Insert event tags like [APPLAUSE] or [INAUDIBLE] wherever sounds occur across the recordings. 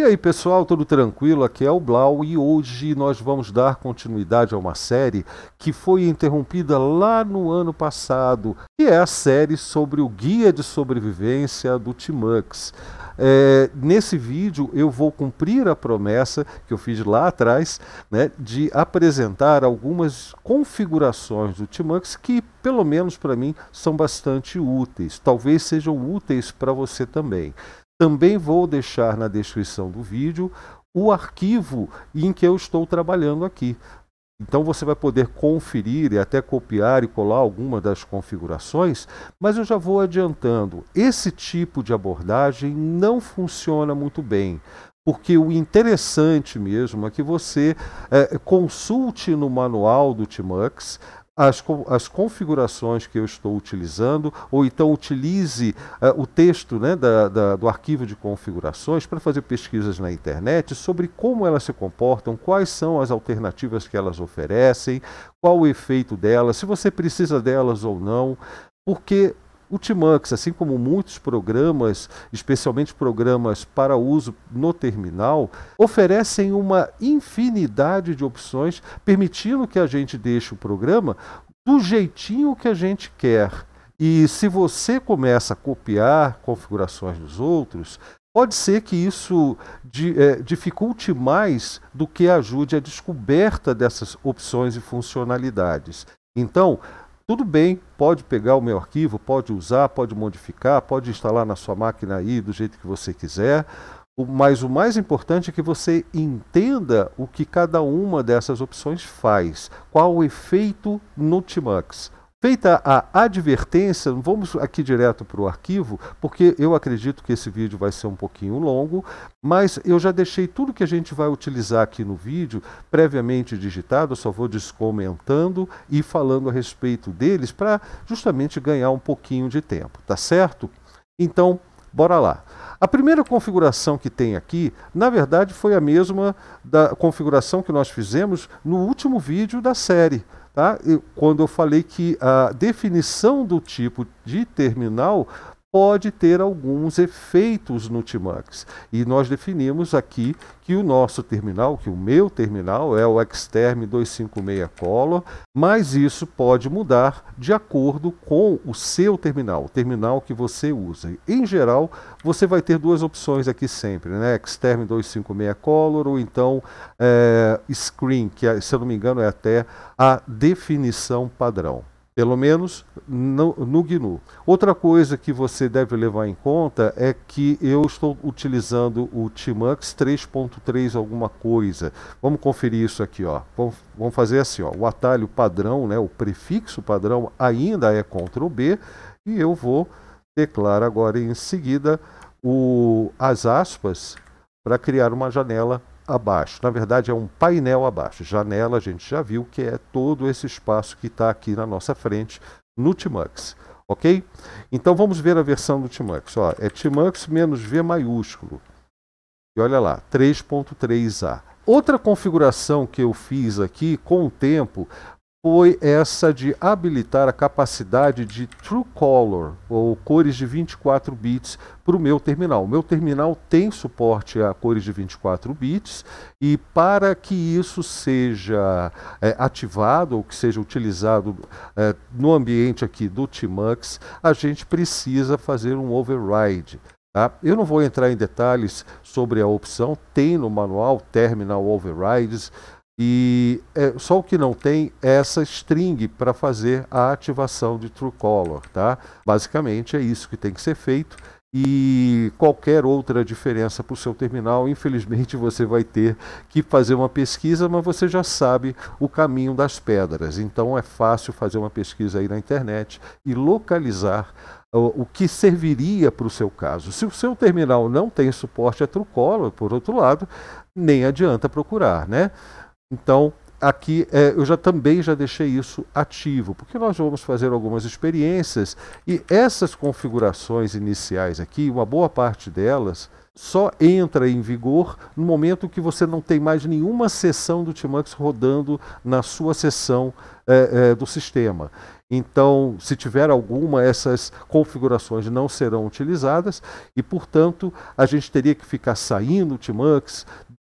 E aí pessoal, tudo tranquilo? Aqui é o Blau e hoje nós vamos dar continuidade a uma série que foi interrompida lá no ano passado, que é a série sobre o Guia de Sobrevivência do Timux. É, nesse vídeo eu vou cumprir a promessa que eu fiz lá atrás né, de apresentar algumas configurações do Timux que, pelo menos para mim, são bastante úteis. Talvez sejam úteis para você também. Também vou deixar na descrição do vídeo o arquivo em que eu estou trabalhando aqui. Então você vai poder conferir e até copiar e colar alguma das configurações, mas eu já vou adiantando. Esse tipo de abordagem não funciona muito bem, porque o interessante mesmo é que você é, consulte no manual do Timux as, as configurações que eu estou utilizando, ou então utilize uh, o texto né, da, da, do arquivo de configurações para fazer pesquisas na internet sobre como elas se comportam, quais são as alternativas que elas oferecem, qual o efeito delas, se você precisa delas ou não, porque o Timux, assim como muitos programas, especialmente programas para uso no terminal, oferecem uma infinidade de opções, permitindo que a gente deixe o programa do jeitinho que a gente quer. E se você começa a copiar configurações dos outros, Pode ser que isso é, dificulte mais do que ajude a descoberta dessas opções e funcionalidades. Então, tudo bem, pode pegar o meu arquivo, pode usar, pode modificar, pode instalar na sua máquina aí do jeito que você quiser, mas o mais importante é que você entenda o que cada uma dessas opções faz, qual o efeito no Tmux. Feita a advertência, vamos aqui direto para o arquivo, porque eu acredito que esse vídeo vai ser um pouquinho longo, mas eu já deixei tudo que a gente vai utilizar aqui no vídeo previamente digitado, eu só vou descomentando e falando a respeito deles para justamente ganhar um pouquinho de tempo, tá certo? Então, bora lá. A primeira configuração que tem aqui, na verdade, foi a mesma da configuração que nós fizemos no último vídeo da série Tá? quando eu falei que a definição do tipo de terminal pode ter alguns efeitos no Timax. E nós definimos aqui que o nosso terminal, que o meu terminal é o Xterm 256 Color, mas isso pode mudar de acordo com o seu terminal, o terminal que você usa. Em geral, você vai ter duas opções aqui sempre, né? Xterm 256 Color ou então é, Screen, que é, se eu não me engano é até a definição padrão pelo menos no, no, GNU. Outra coisa que você deve levar em conta é que eu estou utilizando o Tmux 3.3 alguma coisa. Vamos conferir isso aqui, ó. Vamos, vamos, fazer assim, ó. O atalho padrão, né, o prefixo padrão ainda é Ctrl B e eu vou declarar agora em seguida o, as aspas para criar uma janela abaixo. Na verdade, é um painel abaixo. Janela, a gente já viu que é todo esse espaço que está aqui na nossa frente no Tmux. Ok? Então vamos ver a versão do Tmux. Ó, é Tmux menos V maiúsculo. E olha lá, 3.3A. Outra configuração que eu fiz aqui com o tempo foi essa de habilitar a capacidade de True Color, ou cores de 24 bits, para o meu terminal. O meu terminal tem suporte a cores de 24 bits e para que isso seja é, ativado ou que seja utilizado é, no ambiente aqui do Tmux, a gente precisa fazer um override. Tá? Eu não vou entrar em detalhes sobre a opção, tem no manual Terminal Overrides, e é, só o que não tem é essa string para fazer a ativação de TrueColor, tá? Basicamente é isso que tem que ser feito. E qualquer outra diferença para o seu terminal, infelizmente [LAUGHS] você vai ter que fazer uma pesquisa, mas você já sabe o caminho das pedras. Então é fácil fazer uma pesquisa aí na internet e localizar o que serviria para o seu caso. Se o seu terminal não tem suporte a TrueColor, por outro lado, nem adianta procurar, né? Então, aqui é, eu já também já deixei isso ativo, porque nós vamos fazer algumas experiências e essas configurações iniciais aqui, uma boa parte delas só entra em vigor no momento que você não tem mais nenhuma sessão do Timux rodando na sua sessão é, é, do sistema. Então, se tiver alguma, essas configurações não serão utilizadas e, portanto, a gente teria que ficar saindo o Tmux,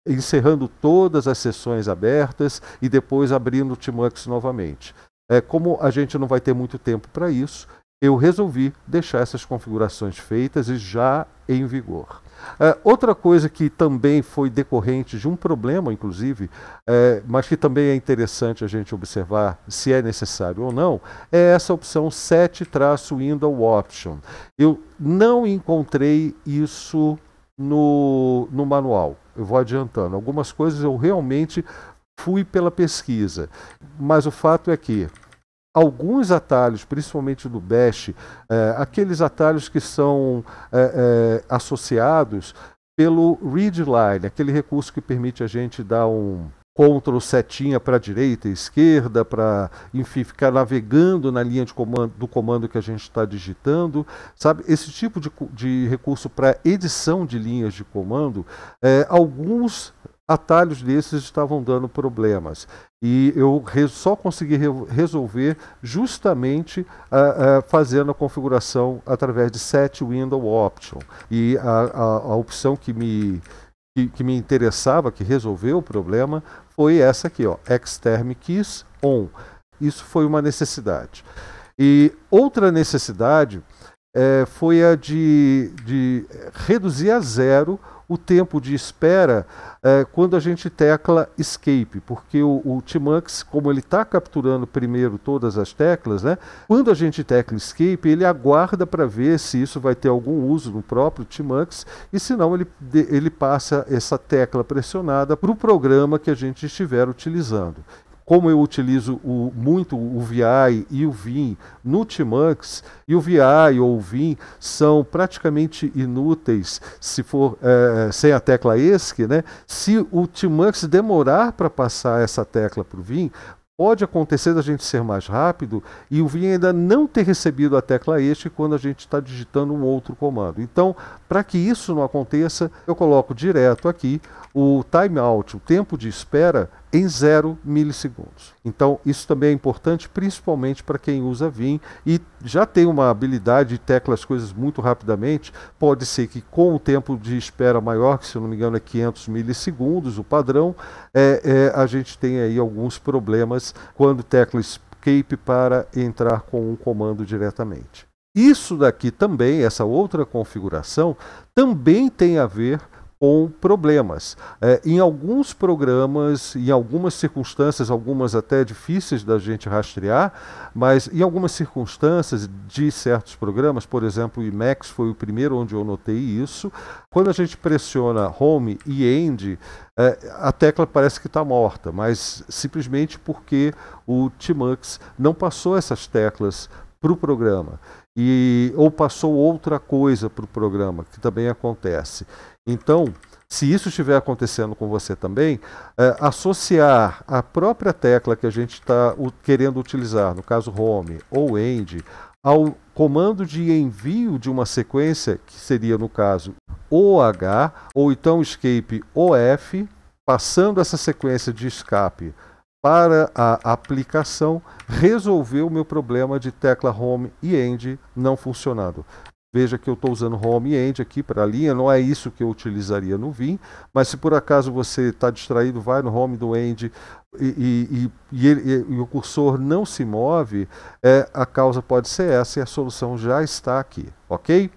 encerrando todas as sessões abertas e depois abrindo o Timux novamente. É, como a gente não vai ter muito tempo para isso, eu resolvi deixar essas configurações feitas e já em vigor. É, outra coisa que também foi decorrente de um problema, inclusive, é, mas que também é interessante a gente observar se é necessário ou não, é essa opção 7-Window Option. Eu não encontrei isso no, no manual. Eu vou adiantando. Algumas coisas eu realmente fui pela pesquisa, mas o fato é que alguns atalhos, principalmente do BEST, é, aqueles atalhos que são é, é, associados pelo readline, aquele recurso que permite a gente dar um, Ctrl setinha para direita, e esquerda, para enfim ficar navegando na linha de comando, do comando que a gente está digitando, sabe? Esse tipo de, de recurso para edição de linhas de comando, é, alguns atalhos desses estavam dando problemas e eu só consegui re resolver justamente uh, uh, fazendo a configuração através de Set Window Option e a, a, a opção que me que, que, me interessava, que resolveu o problema, foi essa aqui, ó, Exterm Kiss On. Isso foi uma necessidade. E outra necessidade é, foi a de, de, eh, reduzir a zero o tempo de espera é, quando a gente tecla escape, porque o, o Tmux, como ele está capturando primeiro todas as teclas, né, quando a gente tecla escape, ele aguarda para ver se isso vai ter algum uso no próprio Tmux, e se não, ele, ele passa essa tecla pressionada para o programa que a gente estiver utilizando como eu utilizo o, muito o VI e o VIN no Tmux, e o VI ou o VIN são praticamente inúteis se for é, sem a tecla ESC, né? Se o Tmux demorar para passar essa tecla para o VIN, pode acontecer da gente ser mais rápido e o Vim ainda não ter recebido a tecla esc quando a gente está digitando um outro comando. Então, para que isso não aconteça, eu coloco direto aqui o timeout, o tempo de espera em 0 milissegundos. Então, isso também é importante, principalmente para quem usa Vim e já tem uma habilidade de tecla as coisas muito rapidamente. Pode ser que com o tempo de espera maior, que se não me engano é 500 milissegundos, o padrão, é, é, a gente tem aí alguns problemas quando tecla escape para entrar com um comando diretamente. Isso daqui também, essa outra configuração, também tem a ver com problemas. É, em alguns programas, em algumas circunstâncias, algumas até difíceis da gente rastrear, mas em algumas circunstâncias de certos programas, por exemplo, o IMAX foi o primeiro onde eu notei isso, quando a gente pressiona home e end, é, a tecla parece que está morta, mas simplesmente porque o Tmux não passou essas teclas para o programa e ou passou outra coisa para o programa, que também acontece. Então, se isso estiver acontecendo com você também, eh, associar a própria tecla que a gente está querendo utilizar, no caso home ou end, ao comando de envio de uma sequência, que seria no caso OH, ou então escape OF, passando essa sequência de escape para a aplicação resolver o meu problema de tecla home e end não funcionando. Veja que eu estou usando home e end aqui para a linha, não é isso que eu utilizaria no Vim, mas se por acaso você está distraído, vai no home do end e, e, e, ele, e o cursor não se move, é, a causa pode ser essa e a solução já está aqui, ok?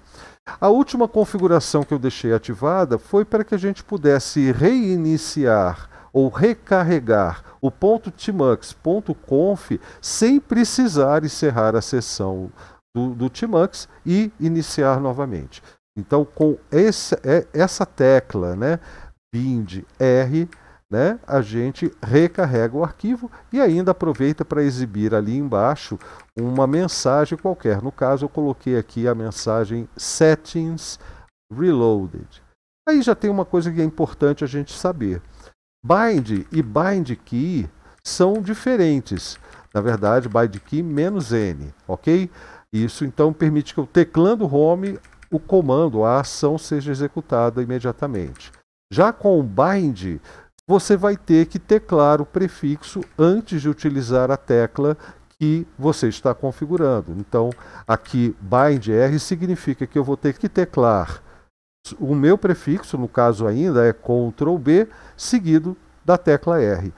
A última configuração que eu deixei ativada foi para que a gente pudesse reiniciar ou recarregar o ponto tmux.conf sem precisar encerrar a sessão do, do tmux e iniciar novamente. Então, com esse, é, essa tecla, né, bind R, né, a gente recarrega o arquivo e ainda aproveita para exibir ali embaixo uma mensagem qualquer. No caso, eu coloquei aqui a mensagem Settings Reloaded. Aí já tem uma coisa que é importante a gente saber. Bind e bind key são diferentes. Na verdade, bind key menos N, ok? Isso então permite que eu teclando home o comando, a ação seja executada imediatamente. Já com o bind, você vai ter que teclar o prefixo antes de utilizar a tecla que você está configurando. Então, aqui bind R significa que eu vou ter que teclar o meu prefixo, no caso ainda, é Ctrl B, seguido da tecla R.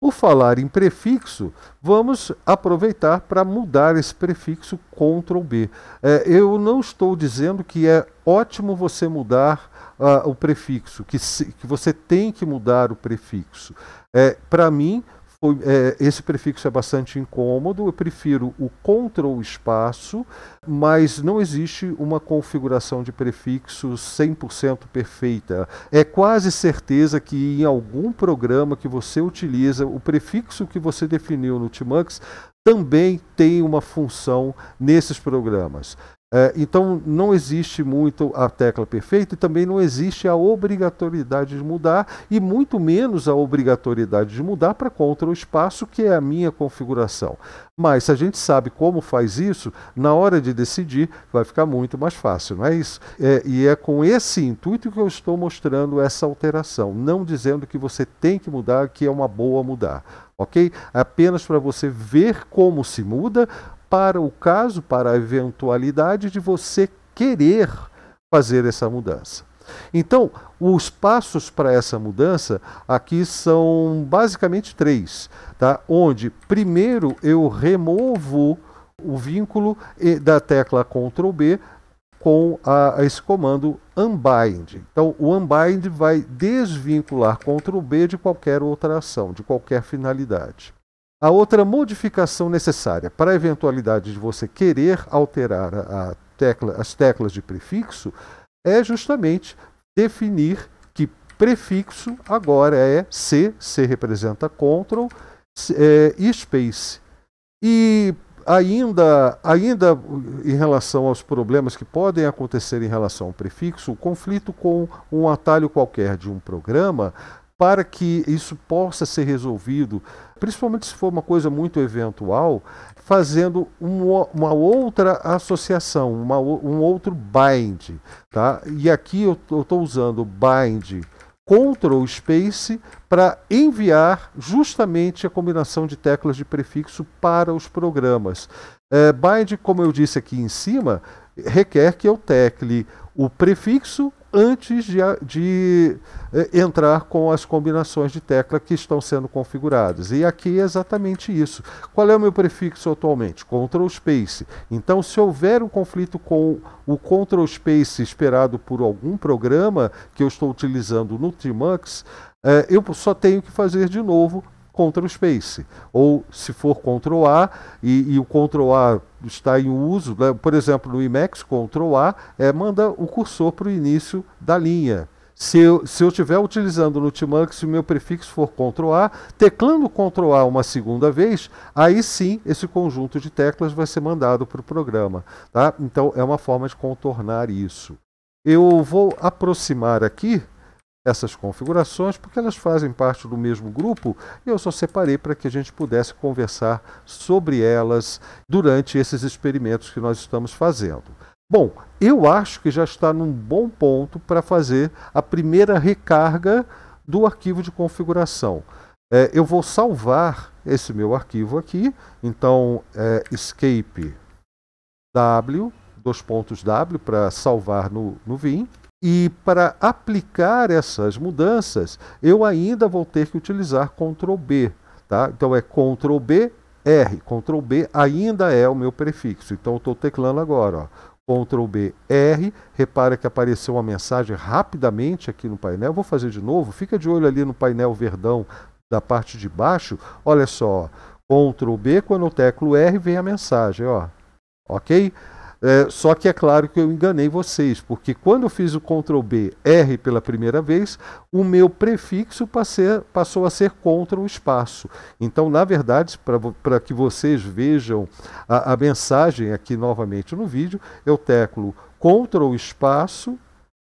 O falar em prefixo, vamos aproveitar para mudar esse prefixo Ctrl B. É, eu não estou dizendo que é ótimo você mudar uh, o prefixo, que, se, que, você tem que mudar o prefixo. É, para mim, foi, é, esse prefixo é bastante incômodo, eu prefiro o Ctrl espaço, mas não existe uma configuração de prefixo 100% perfeita. É quase certeza que em algum programa que você utiliza, o prefixo que você definiu no Tmux também tem uma função nesses programas. É, então não existe muito a tecla perfeita e também não existe a obrigatoriedade de mudar e muito menos a obrigatoriedade de mudar para contra o espaço que é a minha configuração. Mas se a gente sabe como faz isso, na hora de decidir vai ficar muito mais fácil, não é isso? É, e é com esse intuito que eu estou mostrando essa alteração, não dizendo que você tem que mudar, que é uma boa mudar ok? Apenas para você ver como se muda, para o caso, para a eventualidade de você querer fazer essa mudança. Então, os passos para essa mudança aqui são basicamente três, tá? Onde primeiro eu removo o vínculo da tecla Ctrl B com a, esse comando unbind. Então, o unbind vai desvincular Ctrl B de qualquer outra ação, de qualquer finalidade. A outra modificação necessária para a eventualidade de você querer alterar a, tecla, as teclas de prefixo é justamente definir que prefixo agora é C, C representa CTRL, é, e space. E ainda, ainda em relação aos problemas que podem acontecer em relação ao prefixo, o conflito com um atalho qualquer de um programa para que isso possa ser resolvido, principalmente se for uma coisa muito eventual, fazendo uma, uma outra associação, uma, um outro bind. Tá? E aqui eu estou usando bind control Space para enviar justamente a combinação de teclas de prefixo para os programas. É, bind, como eu disse aqui em cima, requer que eu tecle o prefixo antes de, de, eh, entrar com as combinações de tecla que estão sendo configuradas. E aqui é exatamente isso. Qual é o meu prefixo atualmente? Control Space. Então, se houver um conflito com o Control Space esperado por algum programa que eu estou utilizando no Tmux, eh, eu só tenho que fazer de novo Ctrl Space. Ou se for Ctrl A e, e o Ctrl A está em uso, né? por exemplo, no Emacs Ctrl A é, manda o cursor para o início da linha. Se eu, se eu estiver utilizando no Tmux, se o meu prefixo for Ctrl A, teclando Ctrl A uma segunda vez, aí sim esse conjunto de teclas vai ser mandado para o programa. Tá? Então é uma forma de contornar isso. Eu vou aproximar aqui essas configurações porque elas fazem parte do mesmo grupo e eu só separei para que a gente pudesse conversar sobre elas durante esses experimentos que nós estamos fazendo. Bom, eu acho que já está num bom ponto para fazer a primeira recarga do arquivo de configuração. É, eu vou salvar esse meu arquivo aqui, então é, escape w, dois pontos w para salvar no, no Vim. E para aplicar essas mudanças, eu ainda vou ter que utilizar Ctrl B. Tá? Então é Ctrl B, R. Ctrl B ainda é o meu prefixo. Então estou teclando agora. Ó. Ctrl B, R. Repara que apareceu uma mensagem rapidamente aqui no painel. Vou fazer de novo. Fica de olho ali no painel verdão da parte de baixo. Olha só. Ctrl B, quando eu teclo R, vem a mensagem. Ó. Ok? É, só que é claro que eu enganei vocês, porque quando eu fiz o Ctrl B R pela primeira vez, o meu prefixo passei, passou a ser contra o espaço. Então, na verdade, para que vocês vejam a, a, mensagem aqui novamente no vídeo, eu teclo Ctrl espaço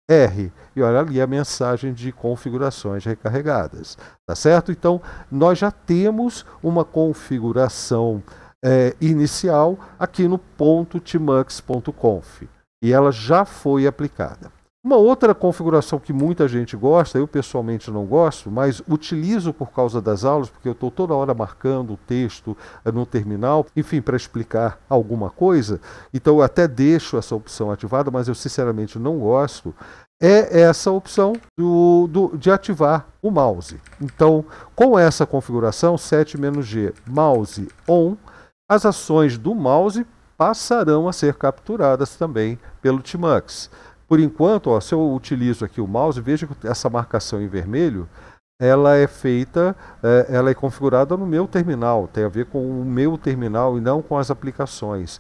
R. E olha ali a mensagem de configurações recarregadas. Tá certo? Então, nós já temos uma configuração é, inicial aqui no ponto e ela já foi aplicada. Uma outra configuração que muita gente gosta, eu pessoalmente não gosto, mas utilizo por causa das aulas, porque eu estou toda hora marcando o texto eh, no terminal, enfim, para explicar alguma coisa. Então eu até deixo essa opção ativada, mas eu sinceramente não gosto. É essa opção do, do, de ativar o mouse. Então, com essa configuração, 7-G, mouse on, as ações do mouse passarão a ser capturadas também pelo Tmux. Por enquanto, ó, se eu utilizo aqui o mouse, veja que essa marcação em vermelho, ela é feita, é, ela é configurada no meu terminal, tem a ver com o meu terminal e não com as aplicações.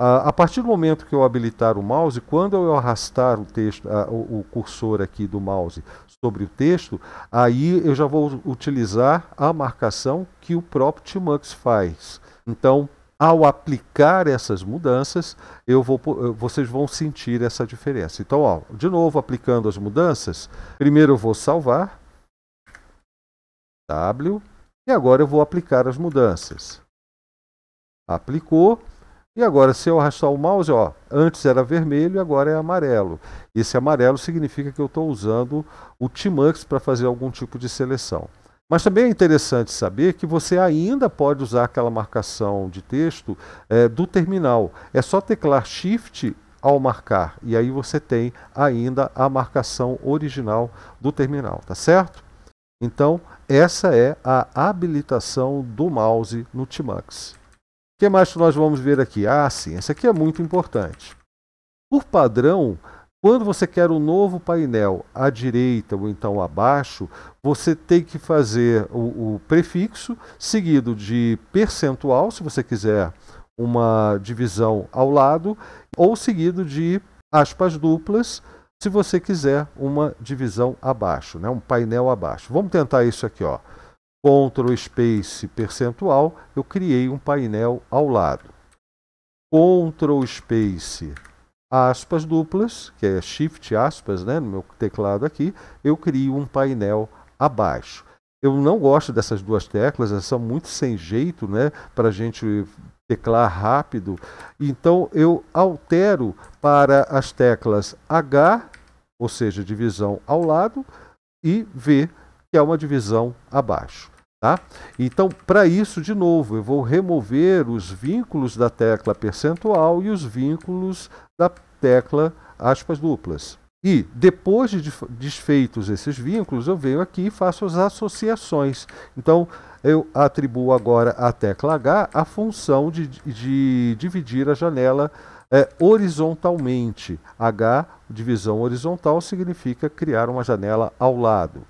A, partir do momento que eu habilitar o mouse, quando eu arrastar o texto, o cursor aqui do mouse sobre o texto, aí eu já vou utilizar a marcação que o próprio Tmux faz. Então, ao aplicar essas mudanças, eu vou, vocês vão sentir essa diferença. Então, ó, de novo, aplicando as mudanças, primeiro eu vou salvar, W, e agora eu vou aplicar as mudanças. Aplicou, e agora se eu arrastar o mouse, ó, antes era vermelho, agora é amarelo. Esse amarelo significa que eu estou usando o Tmux para fazer algum tipo de seleção. Mas também é interessante saber que você ainda pode usar aquela marcação de texto é, do terminal. É só teclar Shift ao marcar e aí você tem ainda a marcação original do terminal, tá certo? Então essa é a habilitação do mouse no Tmux. O que mais que nós vamos ver aqui? Ah, sim, esse aqui é muito importante. Por padrão, quando você quer um novo painel à direita ou então abaixo, você tem que fazer o, o prefixo seguido de percentual, se você quiser uma divisão ao lado, ou seguido de aspas duplas, se você quiser uma divisão abaixo, né? um painel abaixo. Vamos tentar isso aqui, ó. Ctrl Space percentual, eu criei um painel ao lado. Ctrl Space aspas duplas, que é shift aspas, né, no meu teclado aqui, eu crio um painel abaixo. Eu não gosto dessas duas teclas, elas são muito sem jeito, né, para a gente teclar rápido. Então eu altero para as teclas H, ou seja, divisão ao lado, e V, que é uma divisão abaixo. Tá? Então, para isso, de novo, eu vou remover os vínculos da tecla percentual e os vínculos da tecla aspas duplas. E depois de desfeitos esses vínculos, eu venho aqui e faço as associações. Então, eu atribuo agora à tecla H a função de, de dividir a janela é, horizontalmente. H, divisão horizontal, significa criar uma janela ao lado.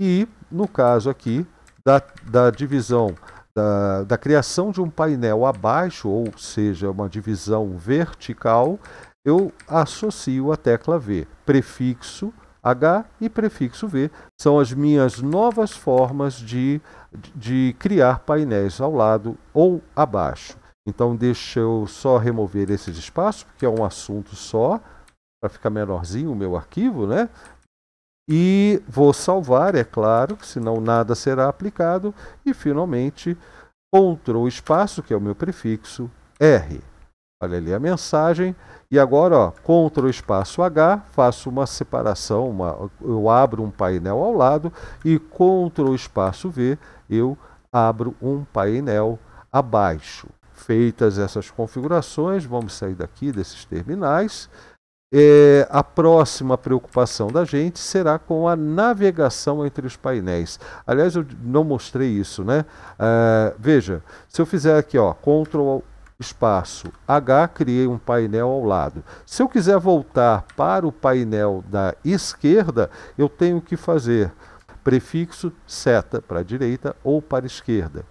E, no caso aqui, da, da divisão, da, da criação de um painel abaixo, ou seja, uma divisão vertical, eu associo a tecla V, prefixo H e prefixo V. São as minhas novas formas de, de criar painéis ao lado ou abaixo. Então, deixa eu só remover esses espaços, porque é um assunto só, para ficar menorzinho o meu arquivo, né? e vou salvar, é claro, senão nada será aplicado, e finalmente CTRL espaço, que é o meu prefixo, R. Olha ali a mensagem, e agora, ó, CTRL espaço H, faço uma separação, uma, eu abro um painel ao lado, e CTRL espaço V, eu abro um painel abaixo. Feitas essas configurações, vamos sair daqui desses terminais, é, a próxima preocupação da gente será com a navegação entre os painéis. Aliás, eu não mostrei isso, né? É, veja, se eu fizer aqui, ó, Ctrl espaço H, criei um painel ao lado. Se eu quiser voltar para o painel da esquerda, eu tenho que fazer prefixo seta para a direita ou para a esquerda.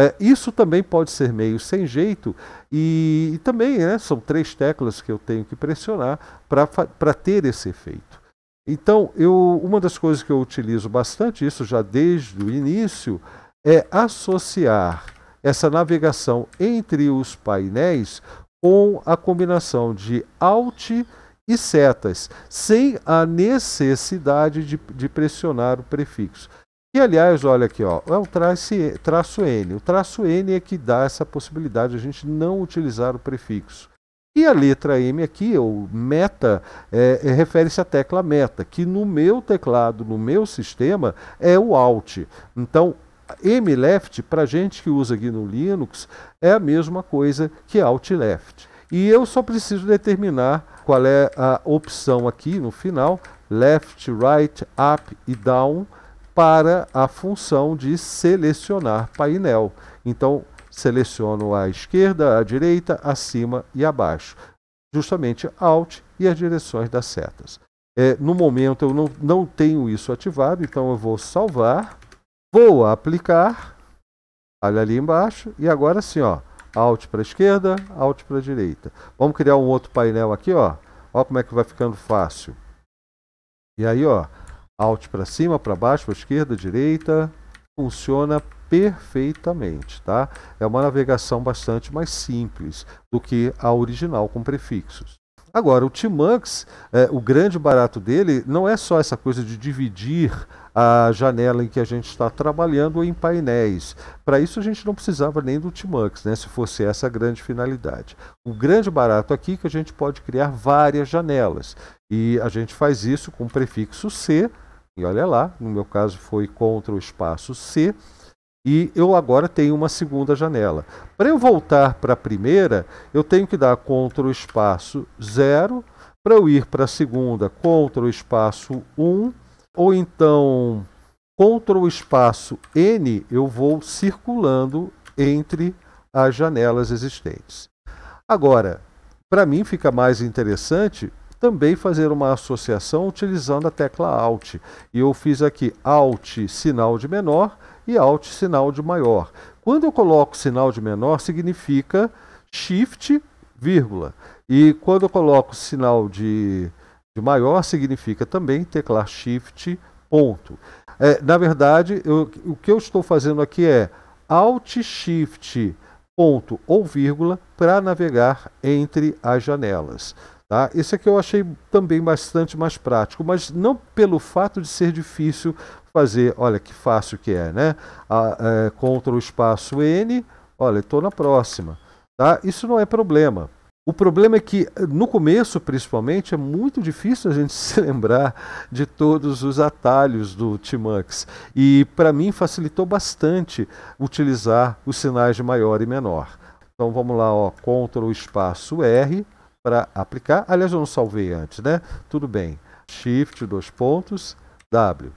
É, isso também pode ser meio sem jeito e, e também né, são três teclas que eu tenho que pressionar para ter esse efeito. Então, eu, uma das coisas que eu utilizo bastante, isso já desde o início, é associar essa navegação entre os painéis com a combinação de Alt e setas, sem a necessidade de, de pressionar o prefixo. E aliás, olha aqui, ó, é o traço, traço N. O traço N é que dá essa possibilidade de a gente não utilizar o prefixo. E a letra M aqui, ou meta, é, é, refere-se à tecla meta, que no meu teclado, no meu sistema, é o Alt. Então, M left, para gente que usa aqui no Linux, é a mesma coisa que Alt left. E eu só preciso determinar qual é a opção aqui no final, left, right, up e down, para a função de selecionar painel. Então, seleciono a esquerda, a direita, acima e abaixo. Justamente Alt e as direções das setas. É, no momento eu não, não tenho isso ativado, então eu vou salvar, vou aplicar, olha ali embaixo, e agora sim, ó, Alt para a esquerda, Alt para a direita. Vamos criar um outro painel aqui, ó. Olha como é que vai ficando fácil. E aí, ó, Alt para cima, para baixo, para esquerda, direita. Funciona perfeitamente, tá? É uma navegação bastante mais simples do que a original com prefixos. Agora, o Tmux, é, o grande barato dele não é só essa coisa de dividir a janela em que a gente está trabalhando em painéis. Para isso a gente não precisava nem do Tmux, né, se fosse essa a grande finalidade. O grande barato aqui é que a gente pode criar várias janelas. E a gente faz isso com o prefixo C, e olha lá, no meu caso foi contra o espaço C, e eu agora tenho uma segunda janela. Para eu voltar para a primeira, eu tenho que dar contra o espaço 0, para eu ir para a segunda, contra o espaço 1, um, ou então contra o espaço N, eu vou circulando entre as janelas existentes. Agora, para mim fica mais interessante também fazer uma associação utilizando a tecla Alt. E eu fiz aqui Alt sinal de menor e Alt sinal de maior. Quando eu coloco sinal de menor, significa Shift, vírgula. E quando eu coloco sinal de, de maior, significa também teclar Shift, ponto. É, na verdade, eu, o que eu estou fazendo aqui é Alt Shift ponto ou vírgula para navegar entre as janelas. Tá? Isso é que eu achei também bastante mais prático, mas não pelo fato de ser difícil fazer, olha que fácil que é, né? A, é, o espaço N, olha, estou na próxima. Tá? Isso não é problema. O problema é que, no começo principalmente, é muito difícil a gente [LAUGHS] se lembrar de todos os atalhos do Tmux. E, para mim, facilitou bastante utilizar os sinais de maior e menor. Então, vamos lá, ó, Ctrl espaço R, para aplicar. Aliás, eu não salvei antes, né? Tudo bem. Shift, dois pontos, W.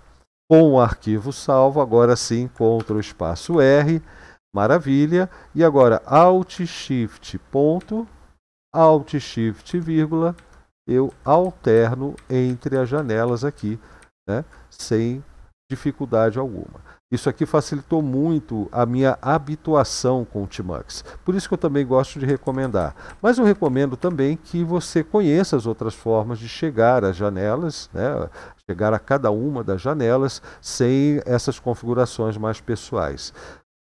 Com o arquivo salvo, agora sim, Ctrl espaço R. Maravilha. E agora, Alt, Shift, ponto, Alt, Shift, vírgula. Eu alterno entre as janelas aqui, né? Sem dificuldade alguma. Isso aqui facilitou muito a minha habituação com o Timux. Por isso que eu também gosto de recomendar. Mas eu recomendo também que você conheça as outras formas de chegar às janelas, né? chegar a cada uma das janelas sem essas configurações mais pessoais.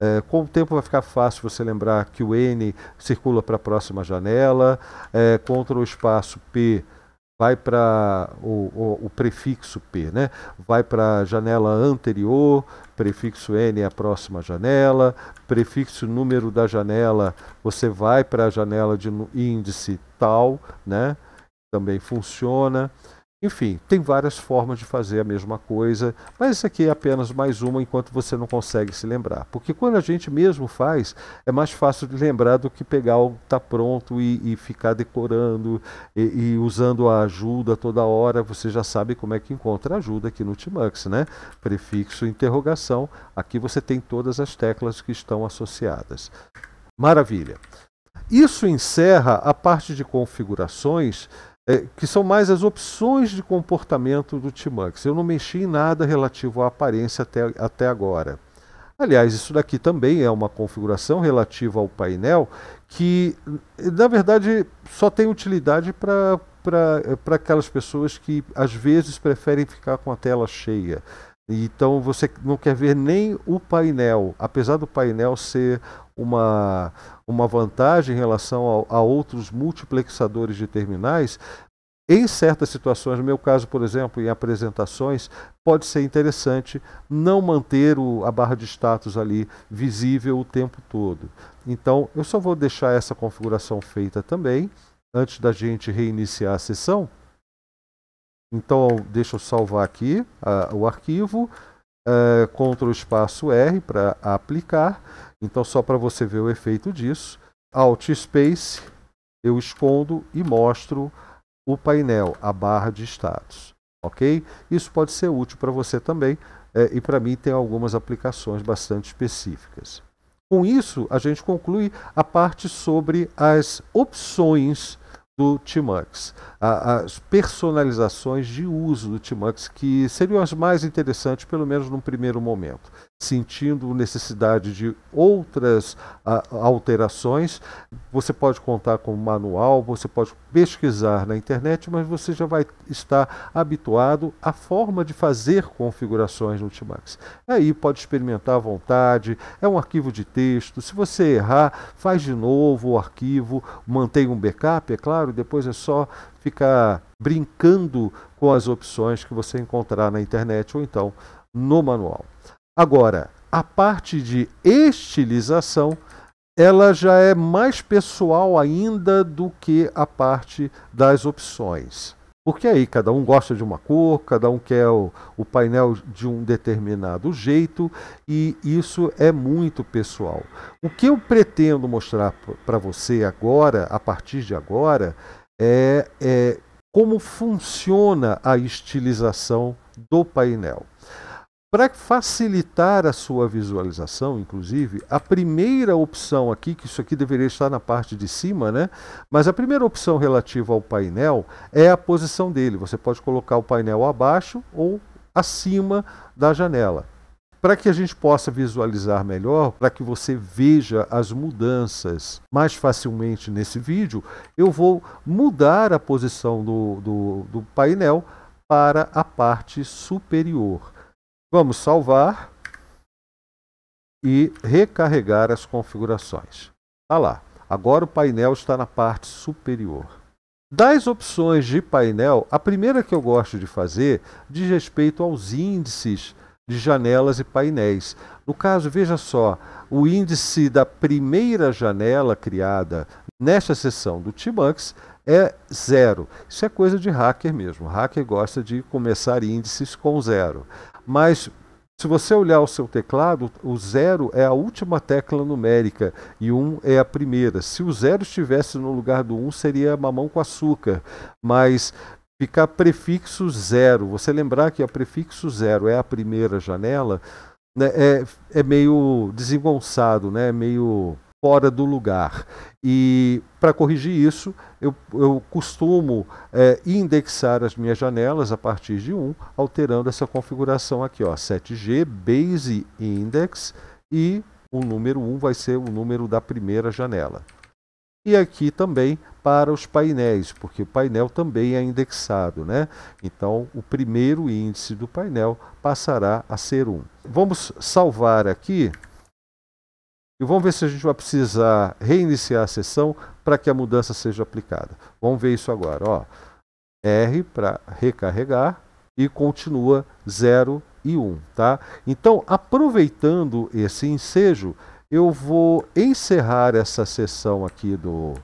É, com o tempo vai ficar fácil você lembrar que o N circula para a próxima janela, é, contra o espaço P vai para o, o, o, prefixo P, né? vai para a janela anterior, prefixo N é a próxima janela, prefixo número da janela, você vai para a janela de índice tal, né? Também funciona. Enfim, tem várias formas de fazer a mesma coisa, mas isso aqui é apenas mais uma enquanto você não consegue se lembrar. Porque quando a gente mesmo faz, é mais fácil de lembrar do que pegar algo que está pronto e, e, ficar decorando e, e, usando a ajuda toda hora. Você já sabe como é que encontra ajuda aqui no Timux, né? Prefixo, interrogação. Aqui você tem todas as teclas que estão associadas. Maravilha! Isso encerra a parte de configurações é, que são mais as opções de comportamento do Timanx. Eu não mexi em nada relativo à aparência até, até agora. Aliás, isso daqui também é uma configuração relativa ao painel que, na verdade, só tem utilidade para para aquelas pessoas que às vezes preferem ficar com a tela cheia. Então você não quer ver nem o painel, apesar do painel ser uma, uma vantagem em relação a, a outros multiplexadores de terminais, em certas situações, no meu caso, por exemplo, em apresentações, pode ser interessante não manter o, a barra de status ali visível o tempo todo. Então, eu só vou deixar essa configuração feita também, antes da gente reiniciar a sessão. Então, deixa eu salvar aqui o arquivo, uh, Ctrl espaço R para aplicar. Então, só para você ver o efeito disso, Alt Space, eu escondo e mostro o painel, a barra de status. Ok? Isso pode ser útil para você também é, e para mim tem algumas aplicações bastante específicas. Com isso, a gente conclui a parte sobre as opções do Tmux, as personalizações de uso do Tmux, que seriam as mais interessantes, pelo menos num primeiro momento sentindo necessidade de outras alterações, você pode contar com o manual, você pode pesquisar na internet, mas você já vai estar habituado à forma de fazer configurações no Ultimax. Aí pode experimentar à vontade, é um arquivo de texto, se você errar, faz de novo o arquivo, mantém um backup, é claro, depois é só ficar brincando com as opções que você encontrar na internet ou então no manual. Agora, a parte de estilização, ela já é mais pessoal ainda do que a parte das opções. Porque aí cada um gosta de uma cor, cada um quer o, o, painel de um determinado jeito e isso é muito pessoal. O que eu pretendo mostrar para você agora, a partir de agora, é, é como funciona a estilização do painel. Para facilitar a sua visualização, inclusive, a primeira opção aqui, que isso aqui deveria estar na parte de cima, né? Mas a primeira opção relativa ao painel é a posição dele. Você pode colocar o painel abaixo ou acima da janela. Para que a gente possa visualizar melhor, para que você veja as mudanças mais facilmente nesse vídeo, eu vou mudar a posição do, do, do painel para a parte superior. Vamos salvar e recarregar as configurações. Está lá. Agora o painel está na parte superior. Das opções de painel, a primeira que eu gosto de fazer diz respeito aos índices de janelas e painéis. No caso, veja só, o índice da primeira janela criada nesta seção do T-Bucks é zero. Isso é coisa de hacker mesmo. O hacker gosta de começar índices com zero. Mas se você olhar o seu teclado, o zero é a última tecla numérica e um é a primeira. Se o zero estivesse no lugar do um, seria mamão com açúcar. Mas ficar prefixo zero, você lembrar que o prefixo zero é a primeira janela, né, é, é meio desengonçado, né, é meio fora do lugar. E para corrigir isso, eu, eu costumo é, indexar as minhas janelas a partir de 1, alterando essa configuração aqui, ó, 7G, Base Index, e o número 1 vai ser o número da primeira janela. E aqui também para os painéis, porque o painel também é indexado, né? Então, o primeiro índice do painel passará a ser 1. Vamos salvar aqui vamos ver se a gente vai precisar reiniciar a sessão para que a mudança seja aplicada. Vamos ver isso agora. Ó. R para recarregar e continua 0 e 1. Um, tá? Então, aproveitando esse ensejo, eu vou encerrar essa sessão aqui do,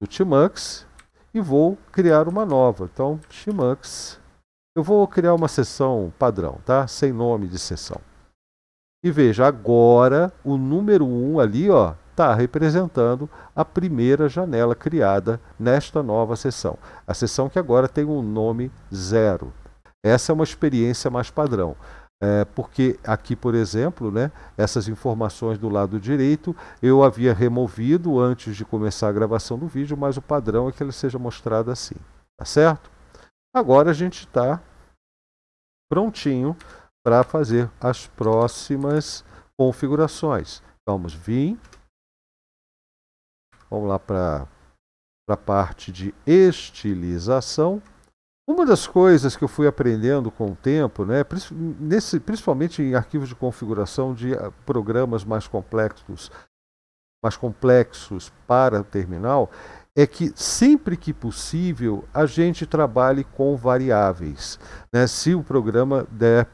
do Tmux e vou criar uma nova. Então, Tmux, eu vou criar uma sessão padrão, tá? sem nome de sessão. E veja, agora o número 1 um ali, ó, está representando a primeira janela criada nesta nova sessão. A sessão que agora tem o um nome zero. Essa é uma experiência mais padrão. É, porque aqui, por exemplo, né, essas informações do lado direito eu havia removido antes de começar a gravação do vídeo, mas o padrão é que ele seja mostrado assim. Tá certo? Agora a gente está prontinho para fazer as próximas configurações. Vamos vir, vamos lá para a parte de estilização. Uma das coisas que eu fui aprendendo com o tempo, né, nesse, principalmente em arquivos de configuração de ah, programas mais complexos, mais complexos para o terminal, é que sempre que possível a gente trabalhe com variáveis. Né, se o programa der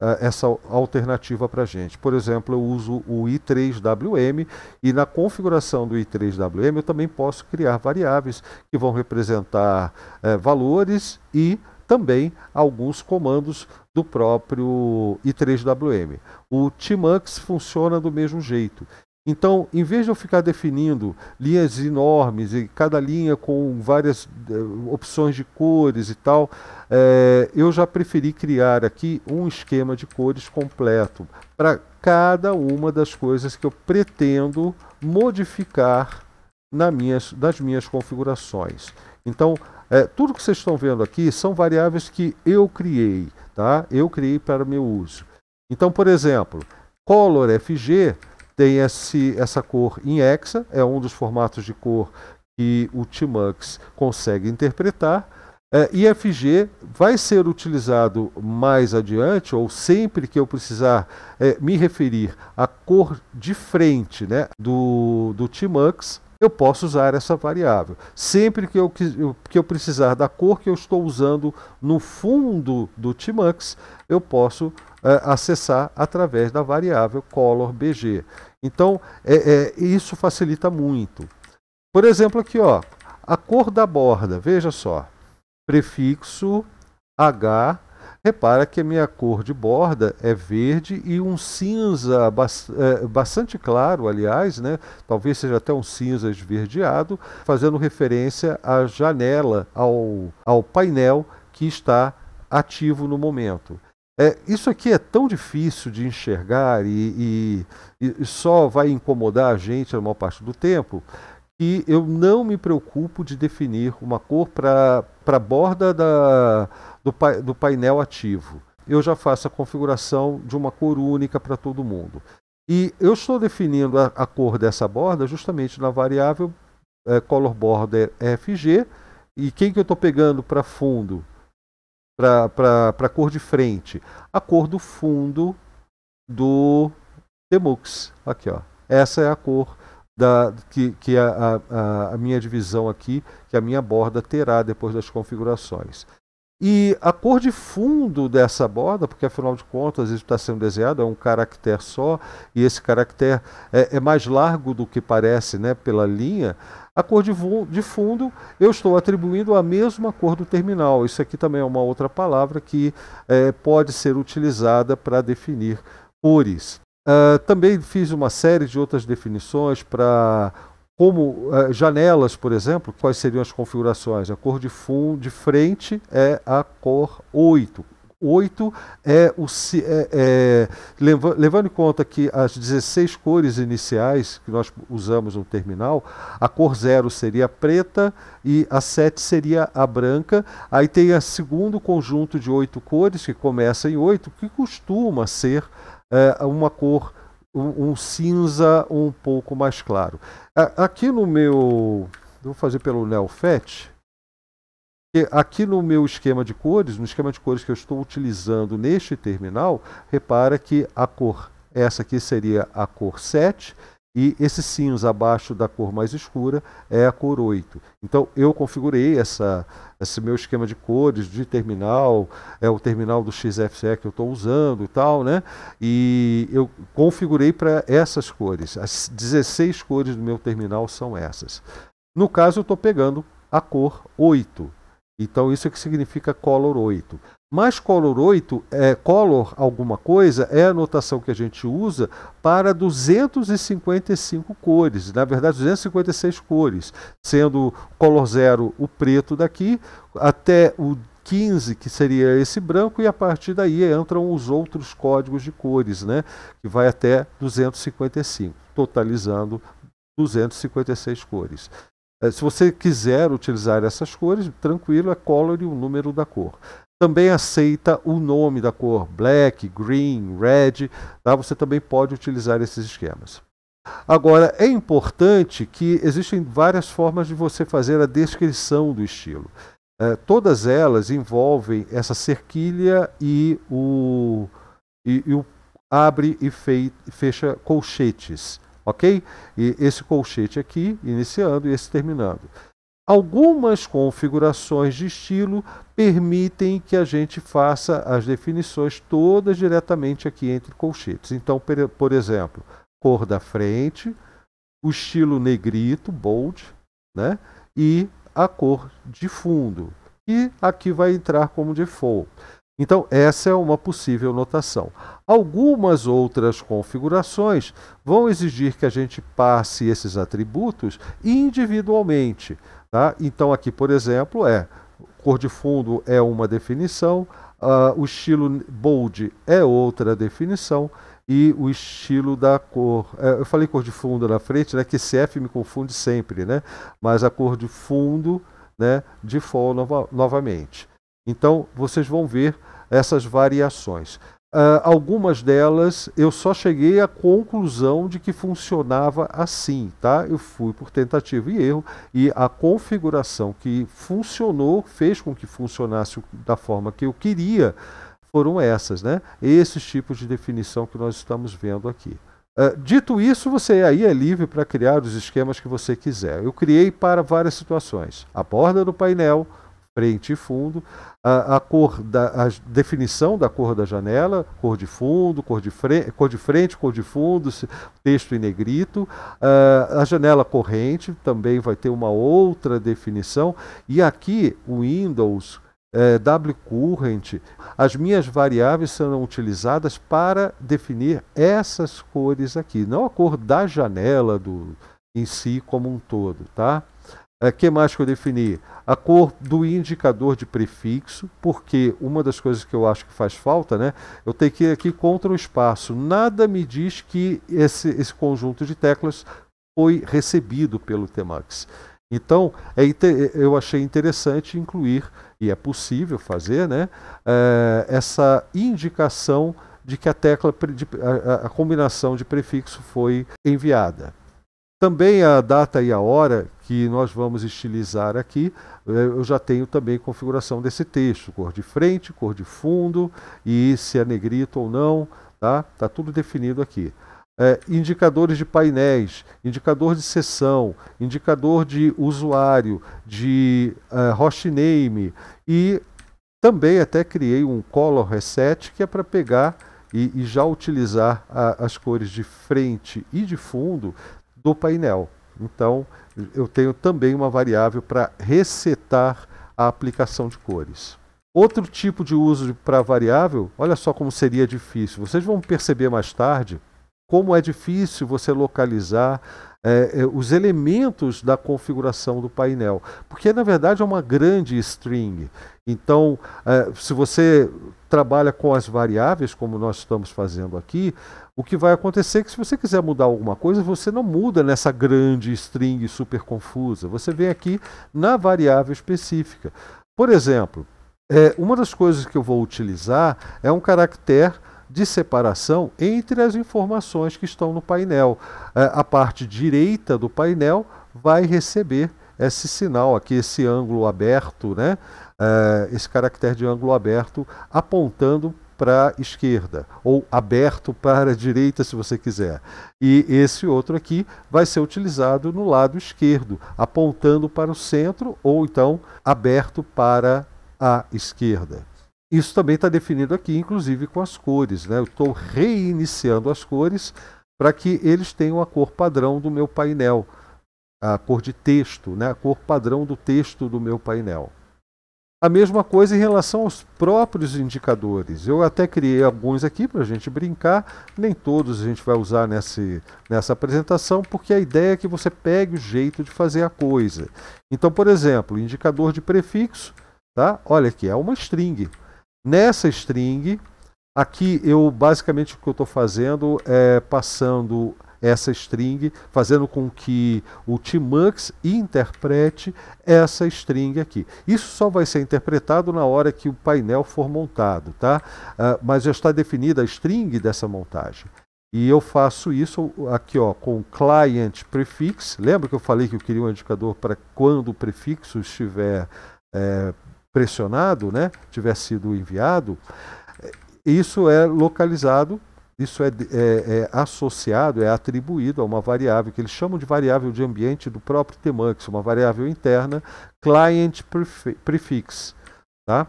ah, essa alternativa para a gente. Por exemplo, eu uso o I3WM e na configuração do I3WM eu também posso criar variáveis que vão representar eh, valores e também alguns comandos do próprio I3WM. O Tmux funciona do mesmo jeito. Então, em vez de eu ficar definindo linhas enormes e cada linha com várias uh, opções de cores e tal, é, eu já preferi criar aqui um esquema de cores completo para cada uma das coisas que eu pretendo modificar na minhas, nas minhas configurações. Então, é, tudo que vocês estão vendo aqui são variáveis que eu criei, tá? Eu criei para meu uso. Então, por exemplo, color FG tem esse, essa cor em hexa, é um dos formatos de cor que o Timux consegue interpretar. É, IFG vai ser utilizado mais adiante, ou sempre que eu precisar é, me referir à cor de frente né, do, do Timux, eu posso usar essa variável. Sempre que eu, que eu precisar da cor que eu estou usando no fundo do Timux, eu posso acessar através da variável color BG. Então, é, é, isso facilita muito. Por exemplo, aqui, ó, a cor da borda, veja só, prefixo H, repara que a minha cor de borda é verde e um cinza é, bastante claro, aliás, né? talvez seja até um cinza esverdeado, fazendo referência à janela, ao, ao painel que está ativo no momento. É, isso aqui é tão difícil de enxergar e, e, e, só vai incomodar a gente a maior parte do tempo que eu não me preocupo de definir uma cor para a borda da, do, do painel ativo. Eu já faço a configuração de uma cor única para todo mundo. E eu estou definindo a, a, cor dessa borda justamente na variável é, color border é FG. E quem que eu estou pegando para fundo? para a cor de frente, a cor do fundo do Demux. Aqui, ó. Essa é a cor da, que, que a, a, a, minha divisão aqui, que a minha borda terá depois das configurações. E a cor de fundo dessa borda, porque afinal de contas isso está sendo desenhado, é um caractere só, e esse caractere é, é mais largo do que parece né, pela linha, a cor de, de fundo eu estou atribuindo a mesma cor do terminal. Isso aqui também é uma outra palavra que é, pode ser utilizada para definir cores. Uh, também fiz uma série de outras definições para como uh, janelas, por exemplo, quais seriam as configurações? A cor de fundo de frente é a cor 8, 8 é o. É, é, levando, levando em conta que as 16 cores iniciais que nós usamos no terminal, a cor 0 seria a preta e a 7 seria a branca. Aí tem o segundo conjunto de 8 cores, que começa em 8, que costuma ser é, uma cor. Um, um cinza um pouco mais claro. Aqui no meu. Vou fazer pelo Nelfet Aqui no meu esquema de cores, no esquema de cores que eu estou utilizando neste terminal, repara que a cor, essa aqui seria a cor 7, e esse cinza abaixo da cor mais escura é a cor 8. Então eu configurei essa, esse meu esquema de cores de terminal, é o terminal do XFCE que eu estou usando e tal, né? E eu configurei para essas cores. As 16 cores do meu terminal são essas. No caso eu estou pegando a cor 8. Então, isso é que significa Color 8. Mas Color 8, é, Color alguma coisa, é a notação que a gente usa para 255 cores, na verdade 256 cores, sendo Color 0 o preto daqui, até o 15, que seria esse branco, e a partir daí entram os outros códigos de cores, né, que vai até 255, totalizando 256 cores. É, se você quiser utilizar essas cores, tranquilo, é color o número da cor. Também aceita o nome da cor, black, green, red, tá? você também pode utilizar esses esquemas. Agora, é importante que existem várias formas de você fazer a descrição do estilo. É, todas elas envolvem essa cerquilha e o, e, e o abre e fecha colchetes ok? E esse colchete aqui iniciando e esse terminando. Algumas configurações de estilo permitem que a gente faça as definições todas diretamente aqui entre colchetes. Então, por exemplo, cor da frente, o estilo negrito, bold, né? e a cor de fundo. E aqui vai entrar como default. Então, essa é uma possível notação. Algumas outras configurações vão exigir que a gente passe esses atributos individualmente. Tá? Então, aqui, por exemplo, é cor de fundo é uma definição, uh, o estilo bold é outra definição e o estilo da cor. É, eu falei cor de fundo na frente, né? Que CF me confunde sempre, né? Mas a cor de fundo, né? De fol nova, novamente. Então, vocês vão ver essas variações. Uh, algumas delas eu só cheguei à conclusão de que funcionava assim, tá? Eu fui por tentativa e erro e a configuração que funcionou fez com que funcionasse da forma que eu queria foram essas, né? Esses tipos de definição que nós estamos vendo aqui. Uh, dito isso, você aí é livre para criar os esquemas que você quiser. Eu criei para várias situações: a borda do painel, frente e fundo, a, a cor da a definição da cor da janela, cor de fundo, cor de, fre cor de frente, cor de fundo, texto em negrito, uh, a janela corrente também vai ter uma outra definição e aqui o Windows é, wcurrent, as minhas variáveis serão utilizadas para definir essas cores aqui, não a cor da janela do, em si como um todo, tá? O é, que mais que eu defini? A cor do indicador de prefixo, porque uma das coisas que eu acho que faz falta, né? Eu tenho que ir aqui contra o espaço. Nada me diz que esse, esse conjunto de teclas foi recebido pelo Temax. Então, é, eu achei interessante incluir, e é possível fazer, né, é, essa indicação de que a tecla, de, a, a combinação de prefixo foi enviada. Também a data e a hora que nós vamos estilizar aqui, eh, eu já tenho também configuração desse texto, cor de frente, cor de fundo e se é negrito ou não, tá? Tá tudo definido aqui. É, indicadores de painéis, indicador de sessão, indicador de usuário, de uh, eh, hostname e também até criei um color reset que é para pegar e, e, já utilizar a, as cores de frente e de fundo do painel. Então, eu tenho também uma variável para resetar a aplicação de cores. Outro tipo de uso para variável, olha só como seria difícil. Vocês vão perceber mais tarde como é difícil você localizar é, é, os elementos da configuração do painel, porque na verdade é uma grande string. Então, é, se você trabalha com as variáveis, como nós estamos fazendo aqui, o que vai acontecer é que se você quiser mudar alguma coisa, você não muda nessa grande string super confusa. Você vem aqui na variável específica. Por exemplo, é, uma das coisas que eu vou utilizar é um caractere de separação entre as informações que estão no painel. É, a parte direita do painel vai receber esse sinal aqui, esse ângulo aberto, né? É, esse caractere de ângulo aberto apontando para a esquerda, ou aberto para a direita, se você quiser. E esse outro aqui vai ser utilizado no lado esquerdo, apontando para o centro, ou então aberto para a esquerda. Isso também está definido aqui, inclusive com as cores. Né? Eu estou reiniciando as cores para que eles tenham a cor padrão do meu painel, a cor de texto, né? a cor padrão do texto do meu painel. A mesma coisa em relação aos próprios indicadores. Eu até criei alguns aqui para a gente brincar, nem todos a gente vai usar nesse, nessa apresentação, porque a ideia é que você pegue o jeito de fazer a coisa. Então, por exemplo, indicador de prefixo, tá? olha aqui, é uma string. Nessa string, aqui eu basicamente o que eu estou fazendo é passando essa string, fazendo com que o Tmux interprete essa string aqui. Isso só vai ser interpretado na hora que o painel for montado, tá? Uh, mas já está definida a string dessa montagem. E eu faço isso aqui ó, com client prefix. Lembra que eu falei que eu queria um indicador para quando o prefixo estiver é, pressionado, né? tiver sido enviado? É, isso é localizado isso é, é, é, associado, é atribuído a uma variável que eles chamam de variável de ambiente do próprio Tmux, uma variável interna, client prefix. Tá?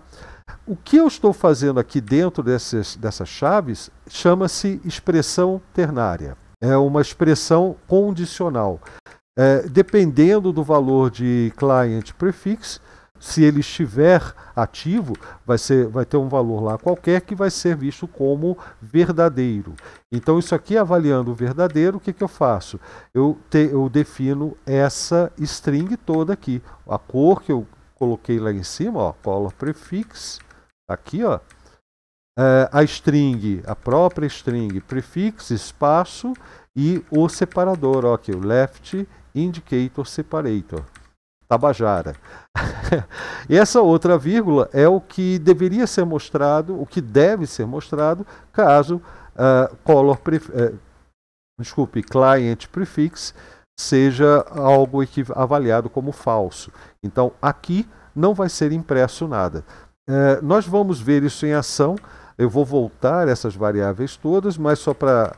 O que eu estou fazendo aqui dentro dessas, dessas chaves chama-se expressão ternária. É uma expressão condicional. É, dependendo do valor de client prefix, se ele estiver ativo, vai, ser, vai ter um valor lá qualquer que vai ser visto como verdadeiro. Então, isso aqui avaliando o verdadeiro, o que, que eu faço? Eu, te, eu defino essa string toda aqui. A cor que eu coloquei lá em cima, ó, color prefix, tá aqui, ó, é, a string, a própria string, prefix, espaço e o separador, ó, aqui, o left indicator separator. Tabajara. [LAUGHS] Essa outra vírgula é o que deveria ser mostrado, o que deve ser mostrado, caso uh, ah, color pref... uh, eh, desculpe, client prefix seja algo avaliado como falso. Então, aqui não vai ser impresso nada. Uh, nós vamos ver isso em ação. Eu vou voltar essas variáveis todas, mas só para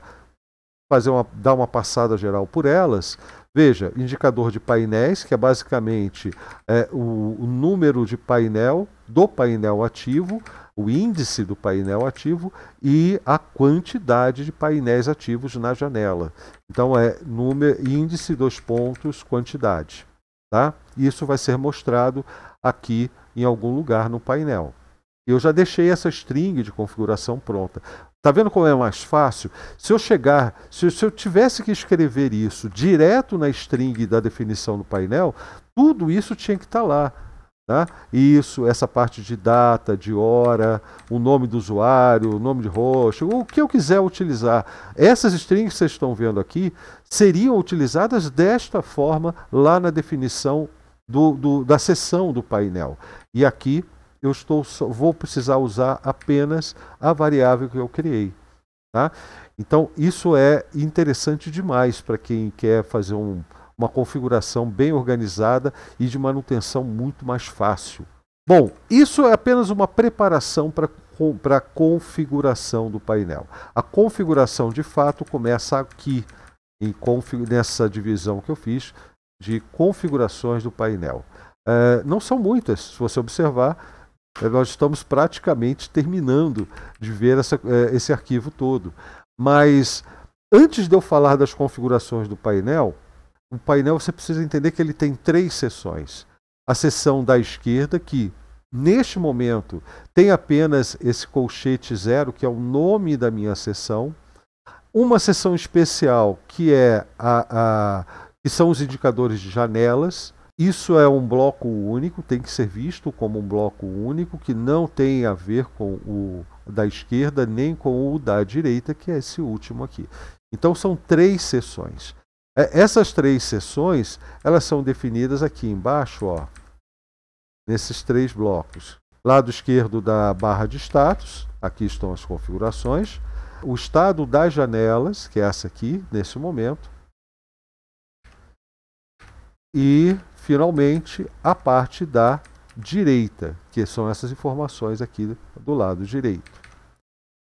fazer uma, dar uma passada geral por elas. Veja, indicador de painéis, que é basicamente é, o, o, número de painel do painel ativo, o índice do painel ativo e a quantidade de painéis ativos na janela. Então é número, índice, dois pontos, quantidade. Tá? Isso vai ser mostrado aqui em algum lugar no painel. Eu já deixei essa string de configuração pronta. Tá vendo como é mais fácil? Se eu chegar, se, se eu tivesse que escrever isso direto na string da definição do painel, tudo isso tinha que estar tá lá. Tá? Isso, essa parte de data, de hora, o nome do usuário, o nome de host, o que eu quiser utilizar. Essas strings que vocês estão vendo aqui seriam utilizadas desta forma lá na definição do, do, da seção do painel. E aqui eu estou vou precisar usar apenas a variável que eu criei. Tá? Então, isso é interessante demais para quem quer fazer um, uma configuração bem organizada e de manutenção muito mais fácil. Bom, isso é apenas uma preparação para para a configuração do painel. A configuração de fato começa aqui, em nessa divisão que eu fiz de configurações do painel. Eh, não são muitas, se você observar, eh, nós estamos praticamente terminando de ver essa, eh, esse arquivo todo. Mas antes de eu falar das configurações do painel, o painel você precisa entender que ele tem três seções. A seção da esquerda, que neste momento tem apenas esse colchete zero, que é o nome da minha seção. Uma seção especial, que é a, a que são os indicadores de janelas. Isso é um bloco único, tem que ser visto como um bloco único que não tem a ver com o da esquerda nem com o da direita, que é esse último aqui. Então são três sessões. É, essas três sessões, elas são definidas aqui embaixo, ó, nesses três blocos. Lado esquerdo da barra de status, aqui estão as configurações. O estado das janelas, que é essa aqui, nesse momento. E finalmente, a parte da direita, que são essas informações aqui do lado direito.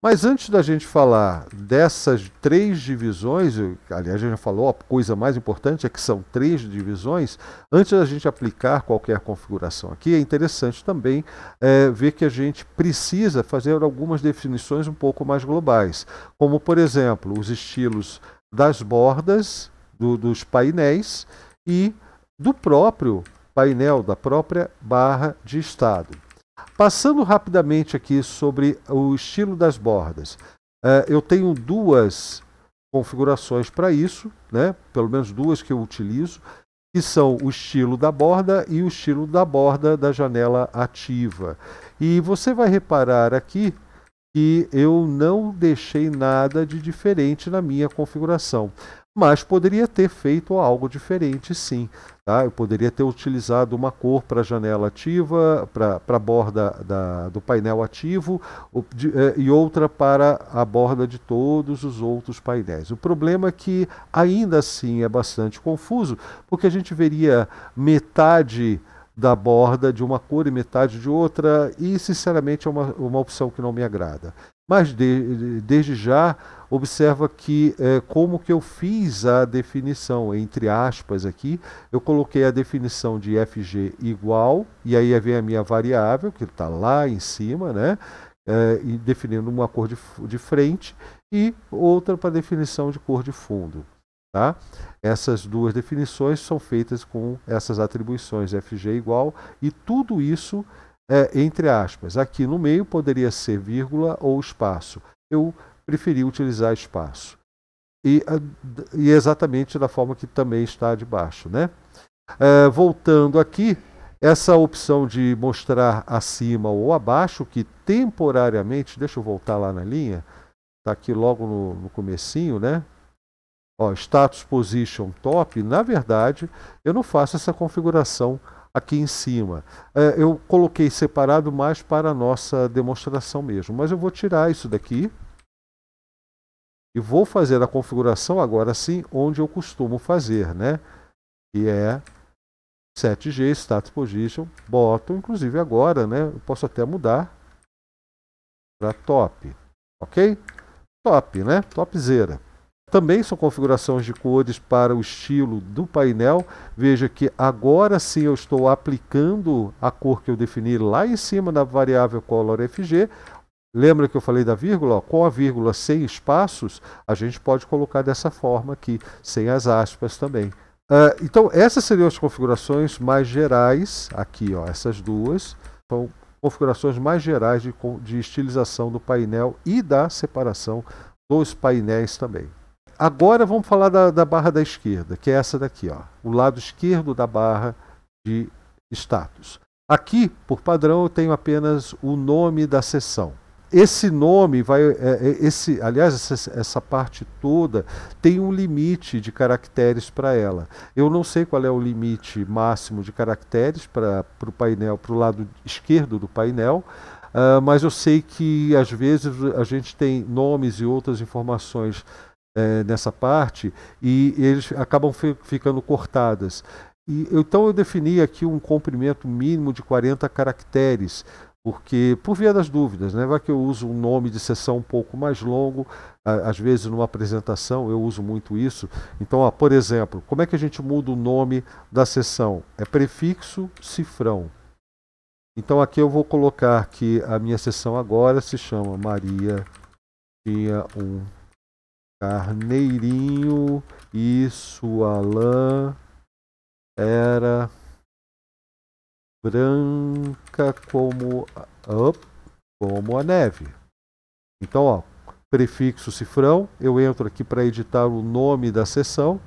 Mas antes da gente falar dessas três divisões, aliás, a gente já falou, a coisa mais importante é que são três divisões, antes da gente aplicar qualquer configuração aqui, é interessante também é, ver que a gente precisa fazer algumas definições um pouco mais globais, como, por exemplo, os estilos das bordas, do, dos painéis e do próprio painel, da própria barra de estado. Passando rapidamente aqui sobre o estilo das bordas. Uh, eu tenho duas configurações para isso, né? pelo menos duas que eu utilizo, que são o estilo da borda e o estilo da borda da janela ativa. E você vai reparar aqui que eu não deixei nada de diferente na minha configuração mas poderia ter feito algo diferente, sim. Tá? Eu poderia ter utilizado uma cor para a janela ativa, para a borda da, do painel ativo de, eh, e outra para a borda de todos os outros painéis. O problema é que ainda assim é bastante confuso, porque a gente veria metade da borda de uma cor e metade de outra, e sinceramente é uma, uma opção que não me agrada. Mas de, desde já observa que é, como que eu fiz a definição, entre aspas aqui, eu coloquei a definição de FG igual, e aí vem a minha variável, que está lá em cima, né? É, e definindo uma cor de, de frente e outra para definição de cor de fundo. Tá? Essas duas definições são feitas com essas atribuições FG igual e tudo isso é, entre aspas. Aqui no meio poderia ser vírgula ou espaço. Eu preferiu utilizar espaço. E, e é exatamente da forma que também está debaixo. Né? É, voltando aqui, essa opção de mostrar acima ou abaixo, que temporariamente, deixa eu voltar lá na linha, está aqui logo no, no comecinho, né? Ó, status position top, na verdade, eu não faço essa configuração aqui em cima. É, eu coloquei separado mais para a nossa demonstração mesmo, mas eu vou tirar isso daqui e vou fazer a configuração agora sim onde eu costumo fazer, né? Que é 7G, Status Position, Bottom, inclusive agora, né? Eu posso até mudar para Top, ok? Top, né? Topzera. Também são configurações de cores para o estilo do painel. Veja que agora sim eu estou aplicando a cor que eu defini lá em cima na variável color FG Lembra que eu falei da vírgula? Com a vírgula sem espaços, a gente pode colocar dessa forma aqui, sem as aspas também. Uh, então, essas seriam as configurações mais gerais, aqui, ó, essas duas. São então, configurações mais gerais de, de estilização do painel e da separação dos painéis também. Agora vamos falar da, da barra da esquerda, que é essa daqui, ó, o lado esquerdo da barra de status. Aqui, por padrão, eu tenho apenas o nome da sessão esse nome vai, é, é, esse, aliás, essa, parte toda tem um limite de caracteres para ela. Eu não sei qual é o limite máximo de caracteres para o painel, para o lado esquerdo do painel, uh, mas eu sei que às vezes a gente tem nomes e outras informações é, nessa parte e eles acabam ficando cortadas. E, então eu defini aqui um comprimento mínimo de 40 caracteres porque por via das dúvidas, né? Vai que eu uso um nome de sessão um pouco mais longo, às vezes numa apresentação eu uso muito isso. Então, ó, por exemplo, como é que a gente muda o nome da sessão? É prefixo cifrão. Então aqui eu vou colocar que a minha sessão agora se chama Maria tinha um carneirinho e sua lã era branca como, up, como a neve. Então, ó, prefixo cifrão, eu entro aqui para editar o nome da sessão.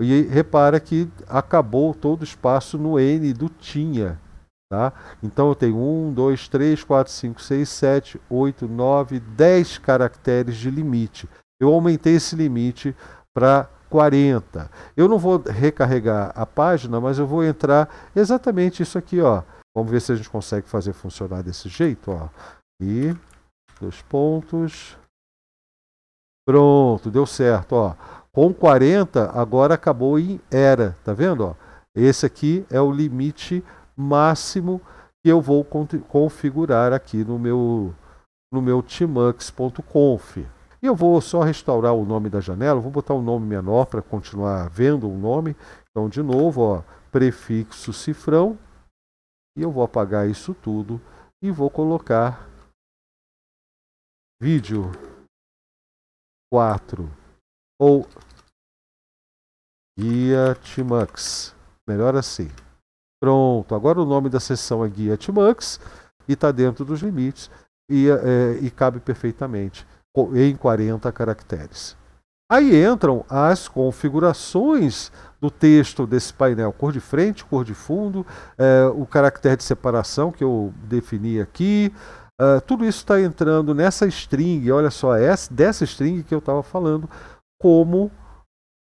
E repara que acabou todo o espaço no N do tinha. Tá? Então eu tenho 1, 2, 3, 4, 5, 6, 7, 8, 9, 10 caracteres de limite. Eu aumentei esse limite para 40. Eu não vou recarregar a página, mas eu vou entrar exatamente isso aqui, ó. Vamos ver se a gente consegue fazer funcionar desse jeito, ó. E dois pontos. Pronto, deu certo, ó. Com 40 agora acabou em era, tá vendo, ó? Esse aqui é o limite máximo que eu vou configurar aqui no meu no meu tmux.conf. E eu vou só restaurar o nome da janela, vou botar um nome menor para continuar vendo o nome. Então, de novo, ó, prefixo cifrão. E eu vou apagar isso tudo e vou colocar vídeo 4 ou guia Tmux. Melhor assim. Pronto, agora o nome da sessão é guia Tmux e está dentro dos limites e, é, e cabe perfeitamente em 40 caracteres. Aí entram as configurações do texto desse painel, cor de frente, cor de fundo, é, o caractere de separação que eu defini aqui. É, tudo isso está entrando nessa string, olha só, é essa, dessa string que eu estava falando, como,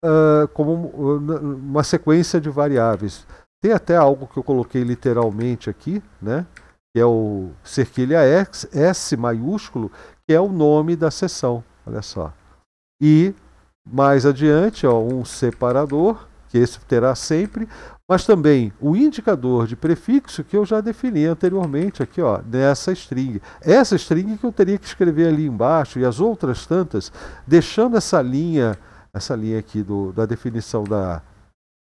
é, como uma sequência de variáveis. Tem até algo que eu coloquei literalmente aqui, né? que é o cerquilha S maiúsculo, que é o nome da sessão, Olha só. E mais adiante, ó, um separador, que esse terá sempre, mas também o indicador de prefixo que eu já defini anteriormente aqui, ó, nessa string. Essa string que eu teria que escrever ali embaixo e as outras tantas, deixando essa linha, essa linha aqui do, da definição da,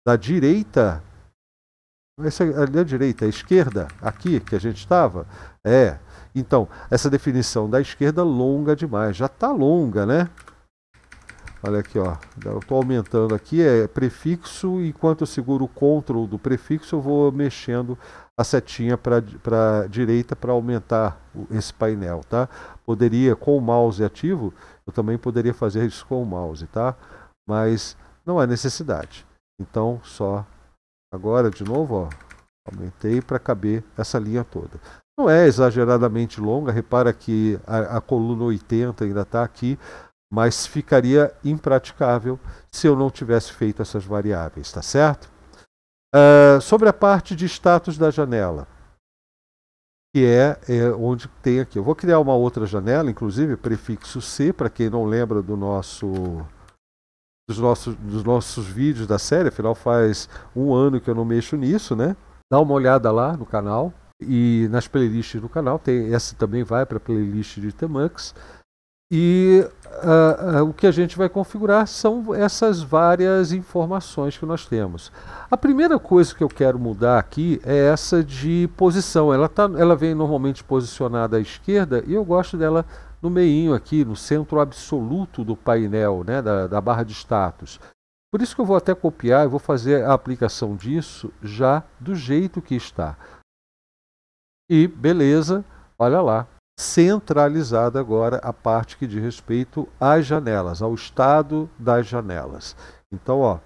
da direita essa, é ali à direita, à esquerda, aqui que a gente estava, é. Então, essa definição da esquerda longa demais. Já está longa, né? Olha aqui, ó. Eu estou aumentando aqui, é prefixo. Enquanto eu seguro o CTRL do prefixo, eu vou mexendo a setinha para a direita para aumentar esse painel, tá? Poderia, com o mouse ativo, eu também poderia fazer isso com o mouse, tá? Mas não há necessidade. Então, só Agora de novo, ó, aumentei para caber essa linha toda. Não é exageradamente longa, repara que a, a coluna 80 ainda está aqui, mas ficaria impraticável se eu não tivesse feito essas variáveis, tá certo? Uh, sobre a parte de status da janela, que é, é, onde tem aqui. Eu vou criar uma outra janela, inclusive prefixo C, para quem não lembra do nosso dos nossos, dos nossos vídeos da série, afinal faz um ano que eu não mexo nisso, né? Dá uma olhada lá no canal e nas playlists do canal, tem essa também vai para a playlist de Temux. E uh, uh, o que a gente vai configurar são essas várias informações que nós temos. A primeira coisa que eu quero mudar aqui é essa de posição. Ela, tá, ela vem normalmente posicionada à esquerda e eu gosto dela no meio aqui, no centro absoluto do painel, né, da, da barra de status. Por isso que eu vou até copiar e vou fazer a aplicação disso já do jeito que está. E beleza, olha lá, centralizada agora a parte que diz respeito às janelas, ao estado das janelas. Então, ó,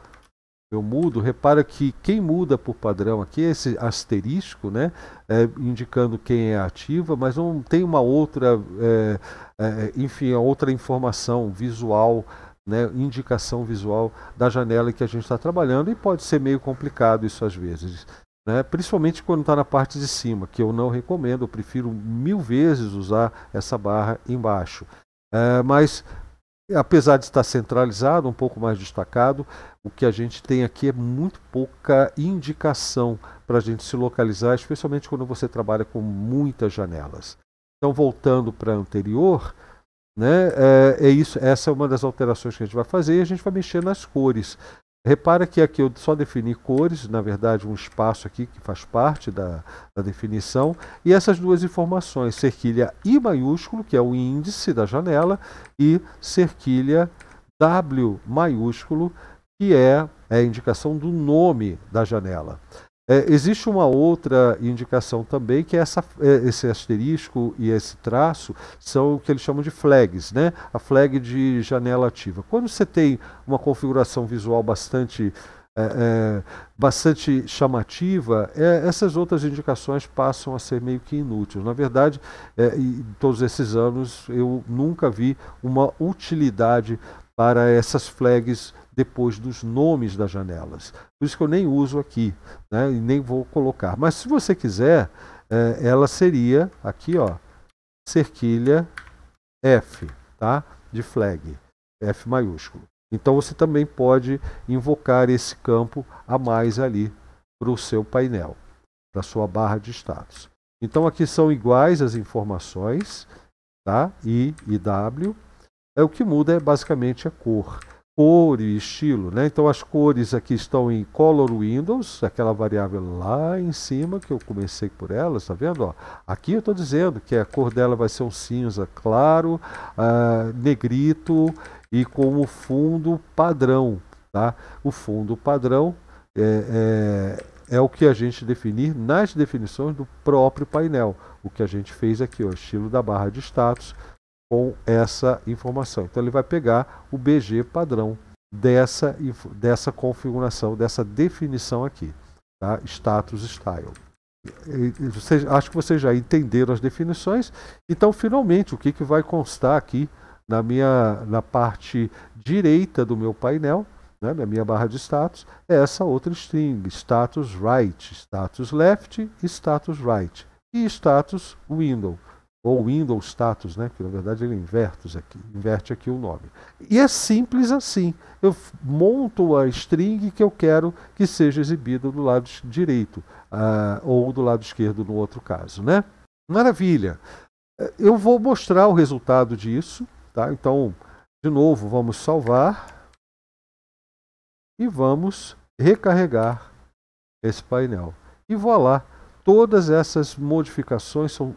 eu mudo, repara que quem muda por padrão aqui é esse asterisco, né, é, indicando quem é ativa, mas não tem uma outra, é, é, enfim, outra informação visual, né, indicação visual da janela que a gente está trabalhando e pode ser meio complicado isso às vezes. Né, principalmente quando está na parte de cima, que eu não recomendo, eu prefiro mil vezes usar essa barra embaixo. É, mas apesar de estar centralizado, um pouco mais destacado, o que a gente tem aqui é muito pouca indicação para a gente se localizar, especialmente quando você trabalha com muitas janelas. Então, voltando para anterior, né, é, é, isso, essa é uma das alterações que a gente vai fazer e a gente vai mexer nas cores. Repara que aqui eu só defini cores, na verdade um espaço aqui que faz parte da, da definição, e essas duas informações, cerquilha I maiúsculo, que é o índice da janela, e cerquilha W maiúsculo, que é, é a indicação do nome da janela. É, existe uma outra indicação também, que é essa, é, esse asterisco e esse traço são o que eles chamam de flags, né? a flag de janela ativa. Quando você tem uma configuração visual bastante, é, é, bastante chamativa, é, essas outras indicações passam a ser meio que inúteis. Na verdade, é, em todos esses anos, eu nunca vi uma utilidade para essas flags depois dos nomes das janelas. Por isso que eu nem uso aqui, né? E nem vou colocar. Mas se você quiser, é, ela seria aqui, ó, cerquilha F, tá? De flag, F maiúsculo. Então você também pode invocar esse campo a mais ali para o seu painel, para sua barra de status. Então aqui são iguais as informações, tá? I e W. É o que muda é basicamente a cor cor e estilo. Né? Então as cores aqui estão em Color Windows, aquela variável lá em cima que eu comecei por ela, tá vendo? Ó, aqui eu estou dizendo que a cor dela vai ser um cinza claro, uh, negrito e com o fundo padrão. Tá? O fundo padrão é, é, é o que a gente definir nas definições do próprio painel. O que a gente fez aqui, o estilo da barra de status, com essa informação. Então ele vai pegar o BG padrão dessa, dessa configuração, dessa definição aqui, tá? status style. vocês, acho que vocês já entenderam as definições. Então, finalmente, o que, que vai constar aqui na, minha, na parte direita do meu painel, né, na minha barra de status, é essa outra string, status right, status left status right, e status window ou Windows status, né? que na verdade ele inverte aqui, inverte aqui o nome. E é simples assim. Eu monto a string que eu quero que seja exibida do lado direito, uh, ou do lado esquerdo no outro caso. Né? Maravilha! É, eu vou mostrar o resultado disso. Tá? Então, de novo, vamos salvar e vamos recarregar esse painel. E voilá, todas essas modificações são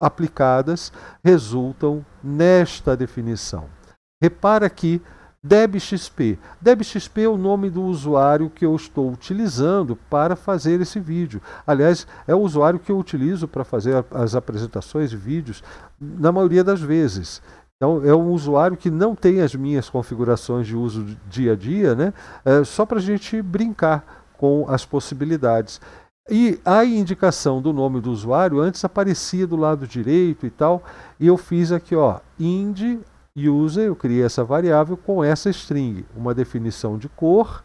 aplicadas resultam nesta definição. Repara que DebXP. DebXP é o nome do usuário que eu estou utilizando para fazer esse vídeo. Aliás, é o usuário que eu utilizo para fazer as apresentações de vídeos na maioria das vezes. Então, é um usuário que não tem as minhas configurações de uso dia a dia, né? É, só para a gente brincar com as possibilidades. E a indicação do nome do usuário antes aparecia do lado direito e tal. E eu fiz aqui, ó, ind user, eu criei essa variável com essa string, uma definição de cor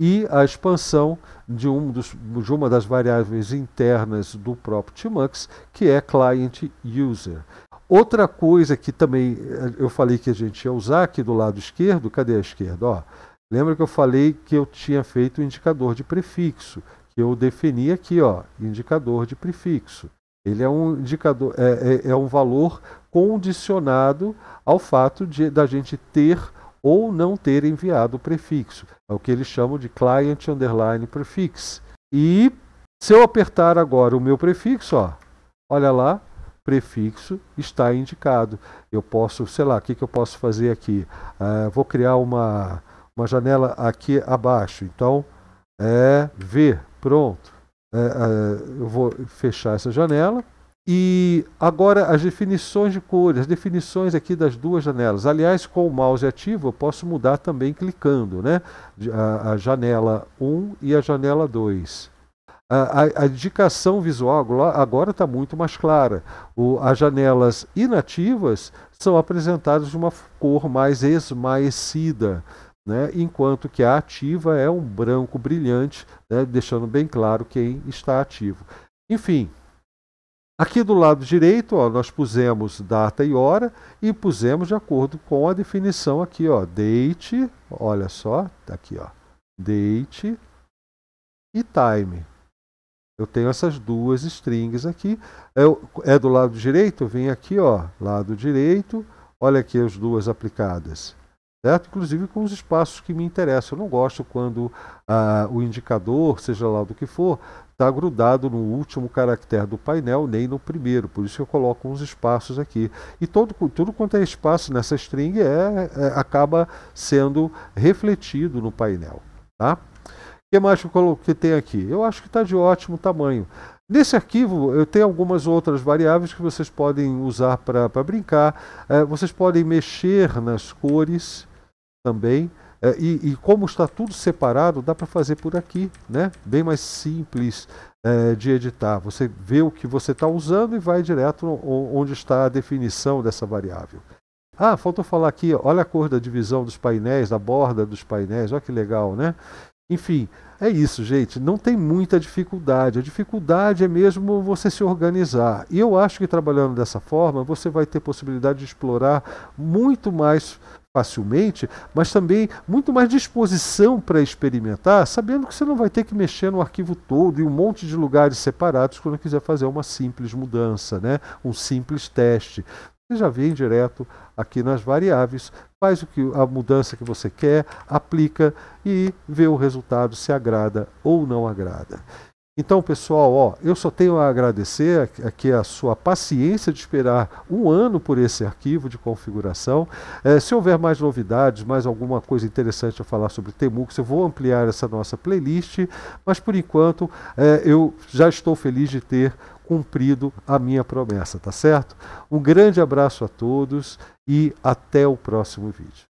e a expansão de, um dos, de uma das variáveis internas do próprio Tmux, que é client user. Outra coisa que também eh, eu falei que a gente ia usar aqui do lado esquerdo, cadê a esquerda? Ó, lembra que eu falei que eu tinha feito o indicador de prefixo, que eu defini aqui, ó, indicador de prefixo. Ele é um indicador, é, é, é, um valor condicionado ao fato de da gente ter ou não ter enviado o prefixo. É o que eles chamam de client underline prefix. E se eu apertar agora o meu prefixo, ó, olha lá, prefixo está indicado. Eu posso, sei lá, o que, que eu posso fazer aqui? Uh, vou criar uma, uma janela aqui abaixo. Então, é ver Pronto. É, é, eu vou fechar essa janela. E agora as definições de cores, as definições aqui das duas janelas. Aliás, com o mouse ativo eu posso mudar também clicando, né? A, a janela 1 e a janela 2. A, a, a indicação visual agora está muito mais clara. O, as janelas inativas são apresentadas de uma cor mais esmaecida, né? enquanto que a ativa é um branco brilhante né, deixando bem claro quem está ativo. Enfim, aqui do lado direito ó, nós pusemos data e hora e pusemos de acordo com a definição aqui, ó, date, olha só, tá aqui, ó, date e time. Eu tenho essas duas strings aqui. é, é do lado direito? Vem aqui, ó, lado direito. Olha aqui as duas aplicadas certo? inclusive com os espaços que me interessam. Eu não gosto quando ah, o indicador, seja lá do que for, está grudado no último caractere do painel, nem no primeiro. Por isso eu coloco uns espaços aqui. E todo, tudo quanto é espaço nessa string é, é acaba sendo refletido no painel. Tá? O que mais que, eu que tem aqui? Eu acho que está de ótimo tamanho. Nesse arquivo eu tenho algumas outras variáveis que vocês podem usar para brincar. É, vocês podem mexer nas cores também. É, e, e, como está tudo separado, dá para fazer por aqui, né? Bem mais simples é, de editar. Você vê o que você está usando e vai direto onde está a definição dessa variável. Ah, faltou falar aqui, olha a cor da divisão dos painéis, da borda dos painéis, olha que legal, né? Enfim, é isso, gente. Não tem muita dificuldade. A dificuldade é mesmo você se organizar. E eu acho que trabalhando dessa forma, você vai ter possibilidade de explorar muito mais facilmente, mas também muito mais disposição para experimentar, sabendo que você não vai ter que mexer no arquivo todo e um monte de lugares separados quando quiser fazer uma simples mudança, né? um simples teste. Você já vem direto aqui nas variáveis, faz o que, a mudança que você quer, aplica e vê o resultado se agrada ou não agrada. Então, pessoal, ó, eu só tenho a agradecer aqui a sua paciência de esperar um ano por esse arquivo de configuração. É, se houver mais novidades, mais alguma coisa interessante a falar sobre Temux, eu vou ampliar essa nossa playlist, mas por enquanto é, eu já estou feliz de ter cumprido a minha promessa, tá certo? Um grande abraço a todos e até o próximo vídeo.